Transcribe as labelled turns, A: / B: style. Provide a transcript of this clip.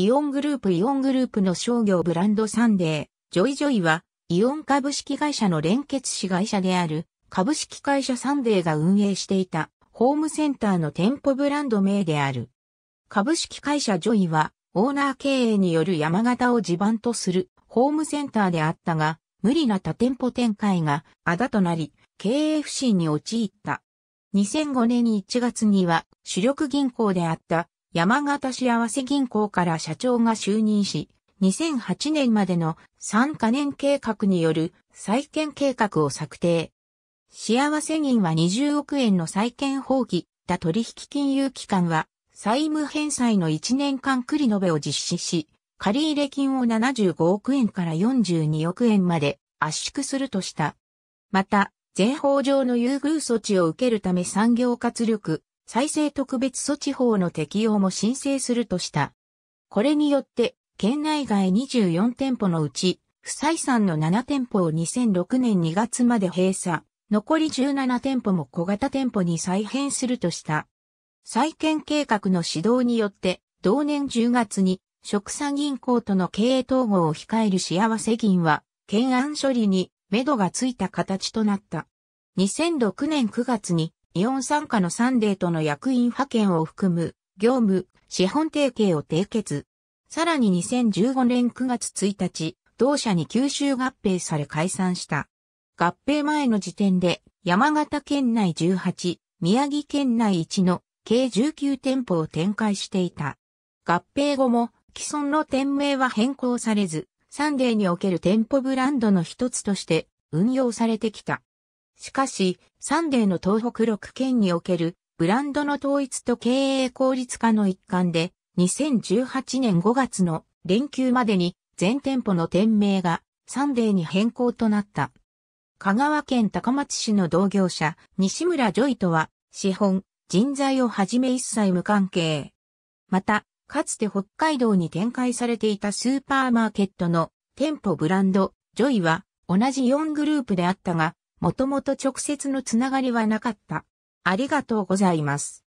A: イオングループイオングループの商業ブランドサンデー、ジョイジョイは、イオン株式会社の連結子会社である、株式会社サンデーが運営していた、ホームセンターの店舗ブランド名である。株式会社ジョイは、オーナー経営による山形を地盤とするホームセンターであったが、無理な多店舗展開があだとなり、経営不振に陥った。2005年1月には主力銀行であった山形市合わせ銀行から社長が就任し、2008年までの3カ年計画による再建計画を策定。幸せ銀は20億円の再建放棄だ取引金融機関は債務返済の1年間繰り延べを実施し、借入金を75億円から42億円まで圧縮するとした。また、税法上の優遇措置を受けるため産業活力再生特別措置法の適用も申請するとした。これによって、県内外24店舗のうち、不採算の7店舗を2006年2月まで閉鎖、残り17店舗も小型店舗に再編するとした。再建計画の指導によって、同年10月に、食産銀行との経営統合を控える幸せ銀は、懸案処理に、目処がついた形となった。2006年9月に、イオン傘のサンデーとの役員派遣を含む業務、資本提携を締結。さらに2015年9月1日、同社に吸収合併され解散した。合併前の時点で山形県内18、宮城県内1の計19店舗を展開していた。合併後も既存の店名は変更されず、サンデーにおける店舗ブランドの一つとして運用されてきた。しかし、サンデーの東北6県におけるブランドの統一と経営効率化の一環で、2018年5月の連休までに全店舗の店名がサンデーに変更となった。香川県高松市の同業者、西村ジョイとは、資本、人材をはじめ一切無関係。また、かつて北海道に展開されていたスーパーマーケットの店舗ブランド、ジョイは同じ4グループであったが、もともと直接のつながりはなかった。ありがとうございます。